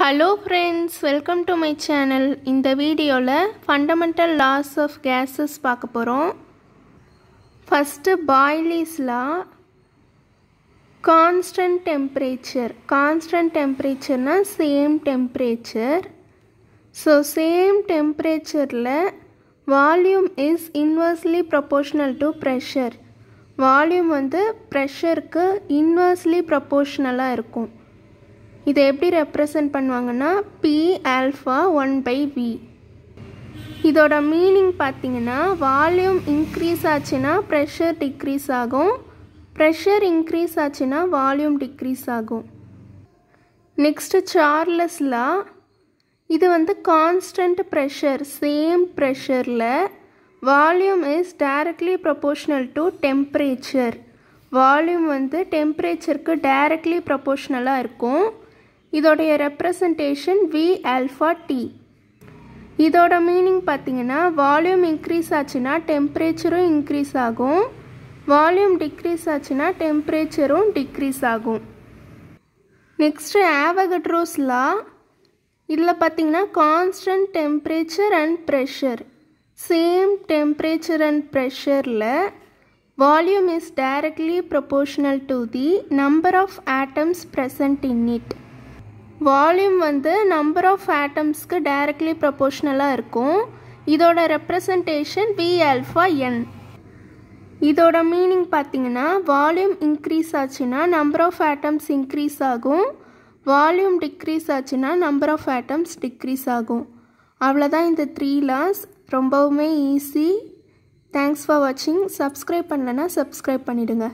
hello friends welcome to my channel இந்த வீடியோவில் fundamental laws of gases பார்க்க போகிறோம் first Boyle's law constant temperature constant டெம்ப்ரேச்சர்னால் சேம் டெம்ப்ரேச்சர் ஸோ சேம் டெம்ப்ரேச்சரில் volume is inversely proportional to pressure volume வந்து ப்ரெஷருக்கு inversely ப்ரப்போர்ஷனலாக இருக்கும் இதை எப்படி ரெப்ரசன்ட் பண்ணுவாங்கன்னா P alpha one by V இதோட மீனிங் பார்த்தீங்கன்னா வால்யூம் இன்க்ரீஸ் ஆச்சுன்னா ப்ரெஷர் டிக்ரீஸ் ஆகும் ப்ரெஷர் இன்க்ரீஸ் ஆச்சுன்னா வால்யூம் டிக்ரீஸ் ஆகும் நெக்ஸ்ட்டு சார்லஸ்லா இது வந்து கான்ஸ்டன்ட் ப்ரெஷர் சேம் ப்ரெஷரில் volume is directly proportional to temperature volume வந்து டெம்ப்ரேச்சருக்கு டைரக்ட்லி ப்ரொபோஷ்னலாக இருக்கும் இதோடைய ரெப்ரசன்டேஷன் வி ஆல்ஃபா டி இதோட மீனிங் பார்த்தீங்கன்னா வால்யூம் இன்க்ரீஸ் ஆச்சுன்னா டெம்ப்ரேச்சரும் இன்க்ரீஸ் ஆகும் வால்யூம் டிக்ரீஸ் ஆச்சுன்னா டெம்ப்ரேச்சரும் டிக்ரீஸ் ஆகும் நெக்ஸ்ட்டு ஆவகட்ரோஸ் லா இதில் பார்த்தீங்கன்னா constant temperature and pressure same temperature and ப்ரெஷரில் volume is directly proportional to the number of atoms present in it volume வந்து நம்பர் ஆஃப் ஆட்டம்ஸ்க்கு டைரக்ட்லி ப்ரப்போர்ஷ்னலாக இருக்கும் இதோட ரெப்ரசன்டேஷன் வி ஆல்ஃபா என் இதோட மீனிங் பார்த்தீங்கன்னா வால்யூம் இன்க்ரீஸ் ஆச்சுன்னா நம்பர் ஆஃப் ஆட்டம்ஸ் இன்க்ரீஸ் ஆகும் வால்யூம் டிக்ரீஸ் ஆச்சுன்னா நம்பர் ஆஃப் ஆட்டம்ஸ் டிக்ரீஸ் ஆகும் அவ்வளோதான் இந்த த்ரீ லாஸ் ரொம்பவுமே ஈஸி தேங்க்ஸ் ஃபார் வாட்சிங் சப்ஸ்கிரைப் பண்ணலன்னா சப்ஸ்கிரைப் பண்ணிவிடுங்க